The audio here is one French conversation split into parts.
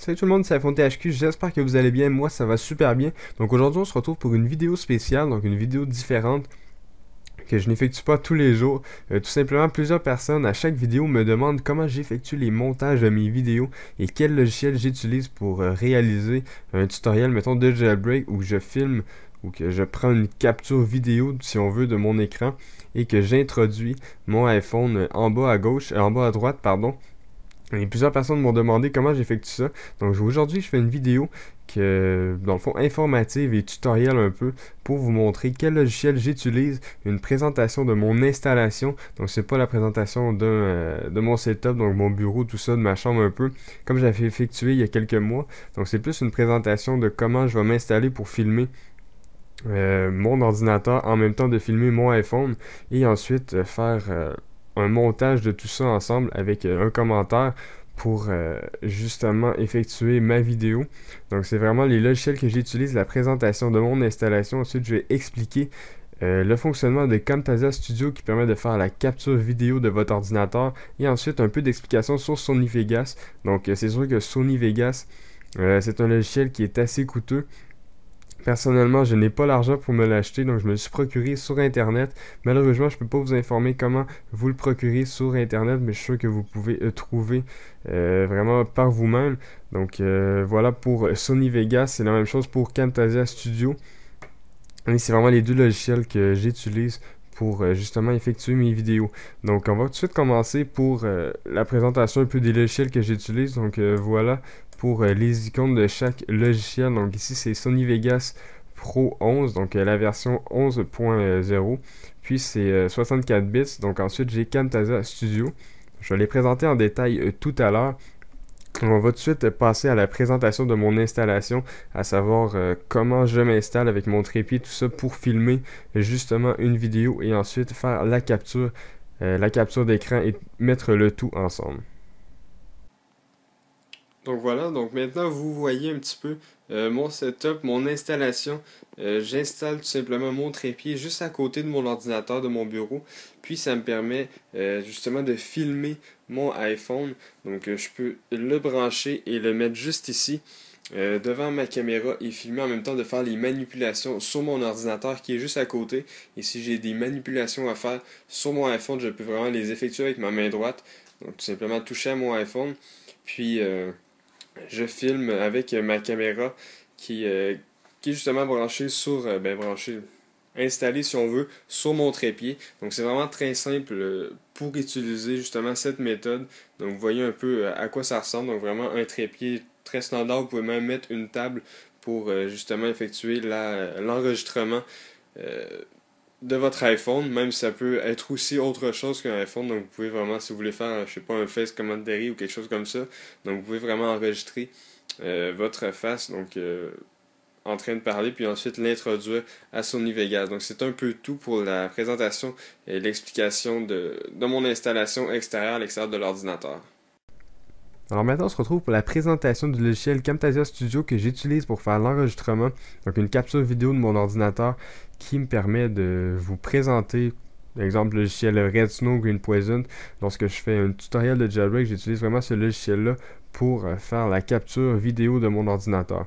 Salut tout le monde, c'est THQ. j'espère que vous allez bien, moi ça va super bien. Donc aujourd'hui on se retrouve pour une vidéo spéciale, donc une vidéo différente que je n'effectue pas tous les jours. Euh, tout simplement, plusieurs personnes à chaque vidéo me demandent comment j'effectue les montages de mes vidéos et quel logiciel j'utilise pour euh, réaliser un tutoriel, mettons, de jailbreak où je filme ou que je prends une capture vidéo, si on veut, de mon écran et que j'introduis mon iPhone euh, en bas à gauche, en bas à droite, pardon, et plusieurs personnes m'ont demandé comment j'effectue ça. Donc aujourd'hui, je fais une vidéo que, dans le fond, informative et tutoriel un peu pour vous montrer quel logiciel j'utilise, une présentation de mon installation. Donc c'est pas la présentation euh, de, mon setup, donc mon bureau, tout ça, de ma chambre un peu, comme j'avais effectué il y a quelques mois. Donc c'est plus une présentation de comment je vais m'installer pour filmer euh, mon ordinateur en même temps de filmer mon iPhone et ensuite euh, faire un montage de tout ça ensemble avec euh, un commentaire pour euh, justement effectuer ma vidéo. Donc c'est vraiment les logiciels que j'utilise, la présentation de mon installation. Ensuite, je vais expliquer euh, le fonctionnement de Camtasia Studio qui permet de faire la capture vidéo de votre ordinateur et ensuite un peu d'explication sur Sony Vegas. Donc c'est sûr que Sony Vegas, c'est un logiciel qui est assez coûteux. Personnellement, je n'ai pas l'argent pour me l'acheter, donc je me suis procuré sur Internet. Malheureusement, je ne peux pas vous informer comment vous le procurer sur Internet, mais je suis sûr que vous pouvez le euh, trouver euh, vraiment par vous-même. Donc euh, voilà pour Sony Vegas, c'est la même chose pour Camtasia Studio. mais c'est vraiment les deux logiciels que j'utilise pour justement effectuer mes vidéos. Donc on va tout de suite commencer pour la présentation un peu des logiciels que j'utilise. Donc voilà pour euh, les icônes de chaque logiciel. Donc ici, c'est Sony Vegas Pro 11, donc euh, la version 11.0. Puis c'est 64 euh, bits. Donc ensuite, j'ai Camtasia Studio. Je vais les présenter en détail tout à l'heure. On va tout de suite passer à la présentation de mon installation, à savoir comment je m'installe avec mon trépied, tout ça pour filmer justement une vidéo et ensuite faire la capture, la capture d'écran et mettre le tout ensemble. Donc voilà, donc maintenant vous voyez un petit peu euh, mon setup, mon installation. Euh, j'installe tout simplement mon trépied juste à côté de mon ordinateur, de mon bureau. Puis ça me permet euh, justement de filmer mon iPhone. Donc je peux le brancher et le mettre juste ici. devant ma caméra et filmer en même temps de faire les manipulations sur mon ordinateur qui est juste à côté. Et si j'ai des manipulations à faire sur mon iPhone, je peux vraiment les effectuer avec ma main droite. Donc tout simplement toucher à mon iPhone. Puis je filme avec ma caméra qui, euh, qui est justement branchée sur, euh, ben branchée, installée si on veut, sur mon trépied. Donc c'est vraiment très simple euh, pour utiliser justement cette méthode. Donc vous voyez un peu à quoi ça ressemble. Donc vraiment un trépied très standard. Vous pouvez même mettre une table pour justement effectuer l'enregistrement de votre iPhone, même ça peut être aussi autre chose qu'un iPhone. Donc vous pouvez vraiment, si vous voulez faire, je sais pas, un face commentary ou quelque chose comme ça, donc vous pouvez vraiment enregistrer euh, votre face donc euh, en train de parler, puis ensuite l'introduire à Sony Vegas. Donc c'est un peu tout pour la présentation et l'explication de, de mon installation extérieure à l'extérieur de l'ordinateur. Alors maintenant, on se retrouve pour la présentation du logiciel Camtasia Studio que j'utilise pour faire l'enregistrement, donc une capture vidéo de mon ordinateur qui me permet de vous présenter, par exemple, le logiciel Red Snow Green Poison. Lorsque je fais un tutoriel de jailbreak, j'utilise vraiment ce logiciel-là pour euh, faire la capture vidéo de mon ordinateur.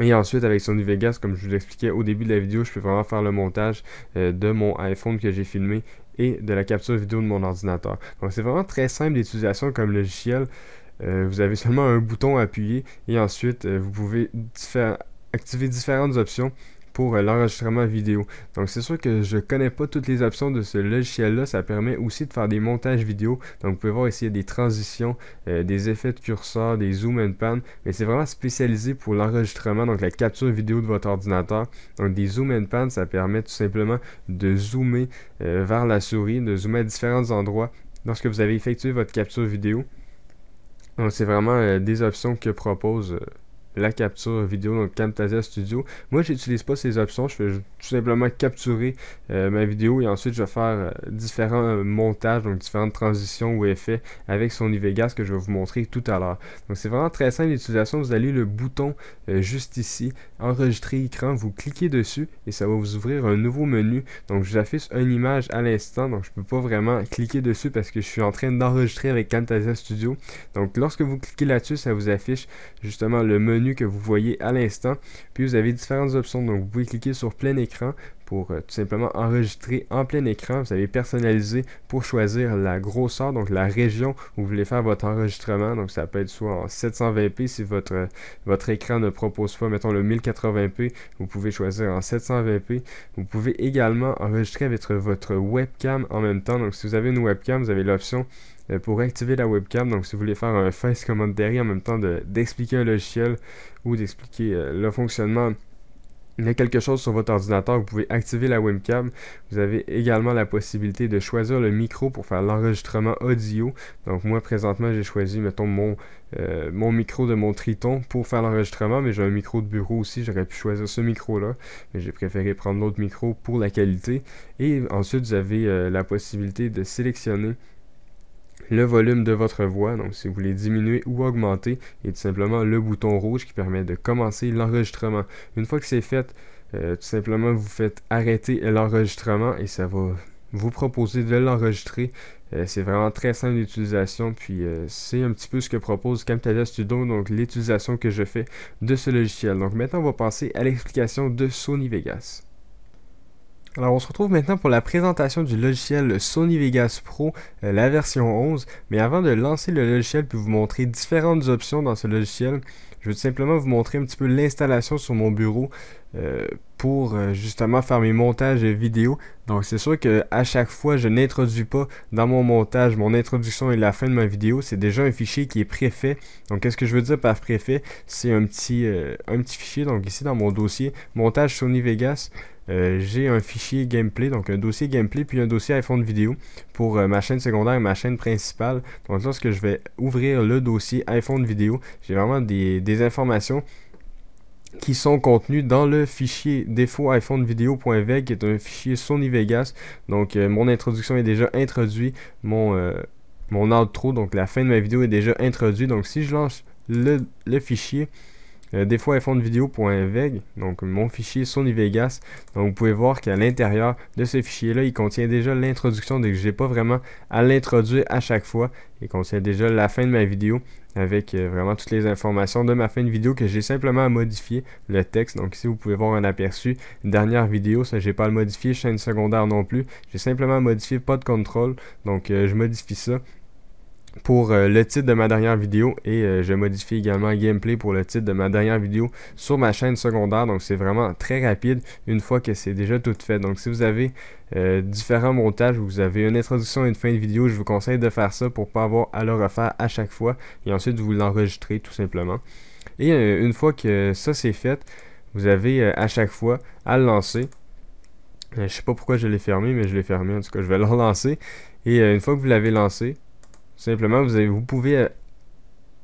Et ensuite, avec Sony Vegas, comme je vous l'expliquais au début de la vidéo, je peux vraiment faire le montage euh, de mon iPhone que j'ai filmé et de la capture vidéo de mon ordinateur. Donc c'est vraiment très simple d'utilisation comme logiciel. Euh, vous avez seulement un bouton à appuyer et ensuite euh, vous pouvez activer différentes options euh, l'enregistrement vidéo. Donc c'est sûr que je connais pas toutes les options de ce logiciel-là. Ça permet aussi de faire des montages vidéo. Donc vous pouvez voir ici des transitions, euh, des effets de curseur, des zoom and pan. Mais c'est vraiment spécialisé pour l'enregistrement, donc la capture vidéo de votre ordinateur. Donc des zoom and pan, ça permet tout simplement de zoomer euh, vers la souris, de zoomer à différents endroits lorsque vous avez effectué votre capture vidéo. Donc c'est vraiment des options que propose la capture vidéo, donc Camtasia Studio. Moi, j'utilise pas ces options, je fais tout simplement capturer euh, ma vidéo et ensuite je vais faire euh, différents euh, montages, donc différentes transitions ou effets avec son Vegas que je vais vous montrer tout à l'heure. Donc c'est vraiment très simple d'utilisation vous allez le bouton juste ici, enregistrer écran, vous cliquez dessus et ça va vous ouvrir un nouveau menu. Donc je vous affiche une image à l'instant, donc je peux pas vraiment cliquer dessus parce que je suis en train d'enregistrer avec Camtasia Studio. Donc lorsque vous cliquez là-dessus, ça vous affiche justement le menu que vous voyez à l'instant. Puis vous avez différentes options. Donc vous pouvez cliquer sur plein écran pour euh, tout simplement enregistrer en plein écran. Vous avez personnalisé pour choisir la grosseur, donc la région où vous voulez faire votre enregistrement. Donc ça peut être soit en 720p si votre, euh, votre écran ne propose pas, mettons le 1080p, vous pouvez choisir en 720p. Vous pouvez également enregistrer avec votre webcam en même temps. Donc si vous avez une webcam, vous avez l'option euh, pour activer la webcam. Donc, si vous voulez faire un face derrière en même temps d'expliquer un logiciel ou d'expliquer euh, le fonctionnement il y a quelque chose sur votre ordinateur, vous pouvez activer la webcam. Vous avez également la possibilité de choisir le micro pour faire l'enregistrement audio. Donc moi présentement j'ai choisi mettons mon, euh, mon micro de mon Triton pour faire l'enregistrement, mais j'ai un micro de bureau aussi, j'aurais pu choisir ce micro-là, mais j'ai préféré prendre l'autre micro pour la qualité. Et ensuite vous avez la possibilité de sélectionner le volume de votre voix, donc si vous voulez diminuer ou augmenter, et tout simplement le bouton rouge qui permet de commencer l'enregistrement. Une fois que c'est fait, euh, tout simplement vous faites arrêter l'enregistrement et ça va vous proposer de l'enregistrer. Euh, c'est vraiment très simple d'utilisation, puis euh, c'est un petit peu ce que propose Camtasia Studio, donc l'utilisation que je fais de ce logiciel. Donc maintenant, on va passer à l'explication de Sony Vegas. Alors on se retrouve maintenant pour la présentation du logiciel Sony Vegas Pro, euh, la version 11. Mais avant de lancer le logiciel puis vous montrer différentes options dans ce logiciel, je veux tout simplement vous montrer un petit peu l'installation sur mon bureau euh, pour euh, justement faire mes montages vidéo. Donc c'est sûr que à chaque fois je n'introduis pas dans mon montage mon introduction et la fin de ma vidéo. C'est déjà un fichier qui est préfet. Donc qu'est-ce que je veux dire par préfet C'est un petit, un petit fichier. Donc ici dans mon dossier montage Sony Vegas. Euh, j'ai un fichier gameplay, donc un dossier gameplay, puis un dossier iPhone vidéo pour euh, ma chaîne secondaire et ma chaîne principale. Donc lorsque je vais ouvrir le dossier iPhone vidéo, j'ai vraiment des, informations qui sont contenues dans le fichier défaut iPhone vidéo.veg qui est un fichier Sony Vegas. Donc euh, mon introduction est déjà introduit mon, mon outro, donc la fin de ma vidéo est déjà introduite. Donc si je lance le fichier, euh, des fois, elles font une vidéo pour VEG, donc mon fichier Sony Vegas. Donc, vous pouvez voir qu'à l'intérieur de ce fichier-là, il contient déjà l'introduction, donc je n'ai pas vraiment à l'introduire à chaque fois. Il contient déjà la fin de ma vidéo avec euh, vraiment toutes les informations de ma fin de vidéo que j'ai simplement à modifier le texte. Donc ici, vous pouvez voir un aperçu. Dernière vidéo, ça, je n'ai pas à le modifier. Chaîne secondaire non plus. J'ai simplement modifié pas de contrôle. Donc, euh, je modifie ça pour euh, le titre de ma dernière vidéo et euh, je modifie également gameplay pour le titre de ma dernière vidéo sur ma chaîne secondaire donc c'est vraiment très rapide une fois que c'est déjà tout fait donc si vous avez euh, différents montages Ou vous avez une introduction et une fin de vidéo je vous conseille de faire ça pour pas avoir à le refaire à chaque fois et ensuite vous l'enregistrez tout simplement et une fois que ça c'est fait vous avez à chaque fois à le lancer je sais pas pourquoi je l'ai fermé mais je l'ai fermé en tout cas je vais le relancer et une fois que vous l'avez lancé Simplement, vous, vous pouvez euh,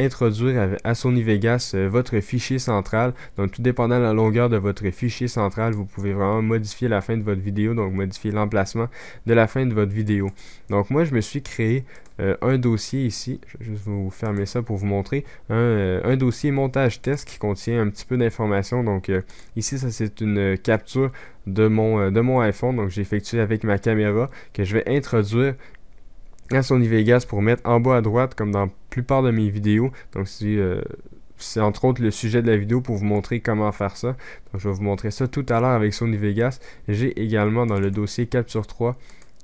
introduire à, Sony Vegas euh, votre fichier central. Donc, tout dépendant de la longueur de votre fichier central, vous pouvez vraiment modifier la fin de votre vidéo, donc modifier l'emplacement de la fin de votre vidéo. Donc, moi, je me suis créé euh, un dossier ici. Je vais juste vous fermer ça pour vous montrer. Un, dossier montage test qui contient un petit peu d'informations. Donc, ici, ça, c'est une capture de mon, de mon iPhone. Donc, j'ai effectué avec ma caméra que je vais introduire à Sony Vegas pour mettre en bas à droite comme dans la plupart de mes vidéos. Donc euh, c'est entre autres le sujet de la vidéo pour vous montrer comment faire ça. Donc, je vais vous montrer ça tout à l'heure avec Sony Vegas. J'ai également dans le dossier Capture 3,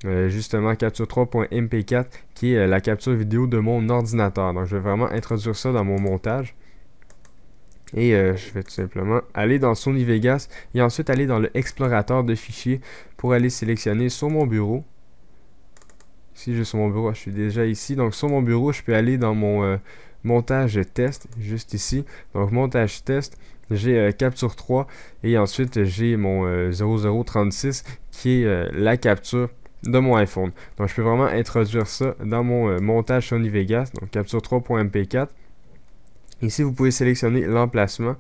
euh, justement Capture 3.mp4, qui est euh, la capture vidéo de mon ordinateur. Donc, je vais vraiment introduire ça dans mon montage. Et je vais tout simplement aller dans Sony Vegas et ensuite aller dans le explorateur de fichiers pour aller sélectionner sur mon bureau si je suis sur mon bureau, je suis déjà ici. Donc sur mon bureau, je peux aller dans mon euh, montage test, juste ici. Donc montage test, j'ai euh, capture 3 et ensuite j'ai mon 0036 euh, qui est la capture de mon iPhone. Donc je peux vraiment introduire ça dans mon montage Sony Vegas, donc capture 3.mp4. Ici, vous pouvez sélectionner l'emplacement.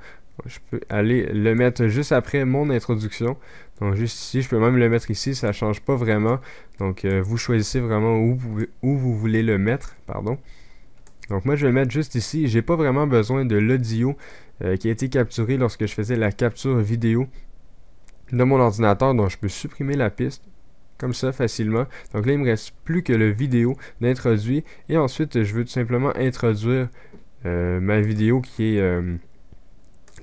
Je peux aller le mettre juste après mon introduction. Donc juste ici, je peux même le mettre ici, ça ne change pas vraiment. Donc euh, vous choisissez vraiment où vous, où vous voulez le mettre. Pardon. Donc moi je vais le mettre juste ici. J'ai pas vraiment besoin de l'audio euh, qui a été capturé lorsque je faisais la capture vidéo de mon ordinateur. Donc je peux supprimer la piste comme ça facilement. Donc là il me reste plus que le vidéo d'introduit. Et ensuite je veux tout simplement introduire euh, ma vidéo qui est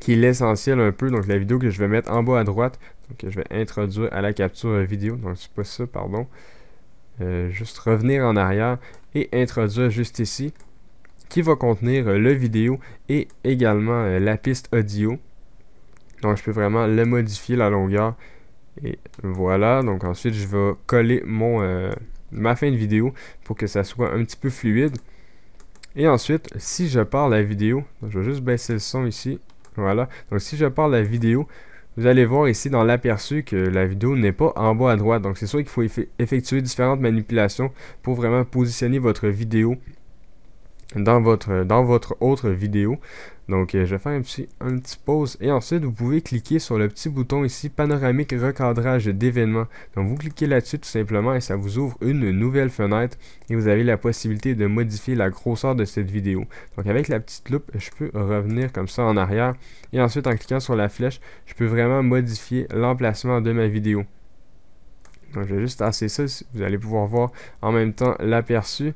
qui est l'essentiel un peu. Donc la vidéo que je vais mettre en bas à droite. Donc je vais introduire à la capture euh, vidéo. Donc c'est pas ça, pardon. Euh, juste revenir en arrière et introduire juste ici qui va contenir euh, le vidéo et également la piste audio. Donc je peux vraiment le modifier la longueur. Et voilà, donc ensuite je vais coller mon, ma fin de vidéo pour que ça soit un petit peu fluide. Et ensuite, si je pars la vidéo, je vais juste baisser le son ici. Voilà. Donc si je parle de la vidéo, vous allez voir ici dans l'aperçu que la vidéo n'est pas en bas à droite. Donc c'est sûr qu'il faut effectuer différentes manipulations pour vraiment positionner votre vidéo dans votre, dans votre autre vidéo. Donc euh, je vais faire un petit, un petit pause et ensuite vous pouvez cliquer sur le petit bouton ici panoramique recadrage d'événements. Donc vous cliquez là-dessus tout simplement et ça vous ouvre une nouvelle fenêtre et vous avez la possibilité de modifier la grosseur de cette vidéo. Donc avec la petite loupe je peux revenir comme ça en arrière et ensuite en cliquant sur la flèche je peux vraiment modifier l'emplacement de ma vidéo. Donc je vais juste tasser ça, vous allez pouvoir voir en même temps l'aperçu.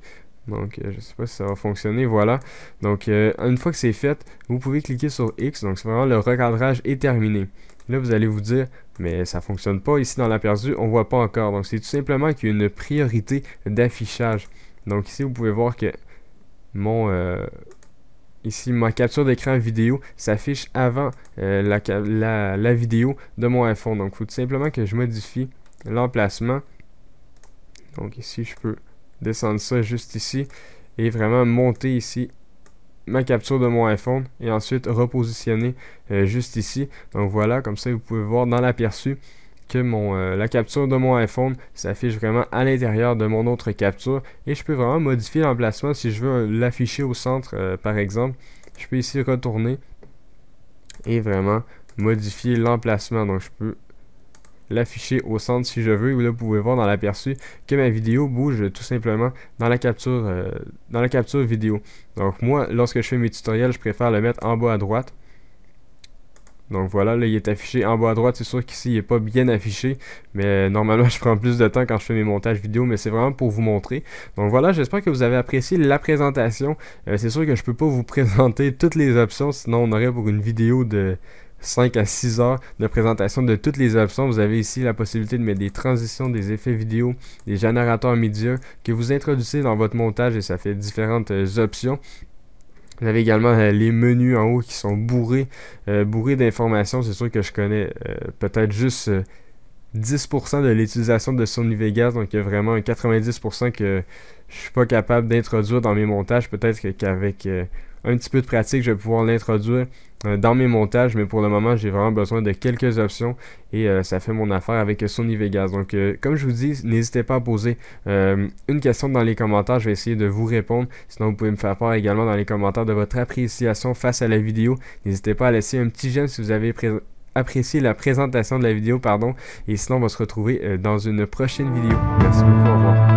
Donc, euh, je ne sais pas si ça va fonctionner. Voilà. Donc, euh, une fois que c'est fait, vous pouvez cliquer sur X. Donc, c'est vraiment le recadrage est terminé. Là, vous allez vous dire, mais ça ne fonctionne pas. Ici, dans l'aperçu, on ne voit pas encore. Donc, c'est tout simplement qu'il y a une priorité d'affichage. Donc, ici, vous pouvez voir que mon... Euh, ici, ma capture d'écran vidéo s'affiche avant la, la, la, vidéo de mon iPhone. Donc, il faut tout simplement que je modifie l'emplacement. Donc, ici, je peux descendre ça juste ici et vraiment monter ici ma capture de mon iPhone et ensuite repositionner euh, juste ici. Donc voilà, comme ça vous pouvez voir dans l'aperçu que mon, euh, la capture de mon iPhone s'affiche vraiment à l'intérieur de mon autre capture et je peux vraiment modifier l'emplacement si je veux l'afficher au centre euh, par exemple. Je peux ici retourner et vraiment modifier l'emplacement. Donc je peux l'afficher au centre si je veux. Ou vous pouvez voir dans l'aperçu que ma vidéo bouge tout simplement dans la capture, euh, dans la capture vidéo. Donc moi, lorsque je fais mes tutoriels, je préfère le mettre en bas à droite. Donc voilà, là, il est affiché en bas à droite. C'est sûr qu'ici, il n'est pas bien affiché. Mais normalement, je prends plus de temps quand je fais mes montages vidéo. Mais c'est vraiment pour vous montrer. Donc voilà, j'espère que vous avez apprécié la présentation. Euh, c'est sûr que je peux pas vous présenter toutes les options. Sinon, on aurait pour une vidéo de 5 à 6 heures de présentation de toutes les options. Vous avez ici la possibilité de mettre des transitions, des effets vidéo, des générateurs médias que vous introduisez dans votre montage et ça fait différentes euh, options. Vous avez également euh, les menus en haut qui sont bourrés, euh, bourrés d'informations. C'est sûr que je connais peut-être juste 10% de l'utilisation de Sony Vegas, donc il y a vraiment un 90% que je suis pas capable d'introduire dans mes montages. Peut-être qu'avec un petit peu de pratique, je vais pouvoir l'introduire euh, dans mes montages, mais pour le moment, j'ai vraiment besoin de quelques options et euh, ça fait mon affaire avec Sony Vegas. Donc, euh, comme je vous dis, n'hésitez pas à poser une question dans les commentaires, je vais essayer de vous répondre. Sinon, vous pouvez me faire part également dans les commentaires de votre appréciation face à la vidéo. N'hésitez pas à laisser un petit j'aime si vous avez apprécié la présentation de la vidéo, pardon. Et sinon, on va se retrouver dans une prochaine vidéo. Merci beaucoup, au revoir.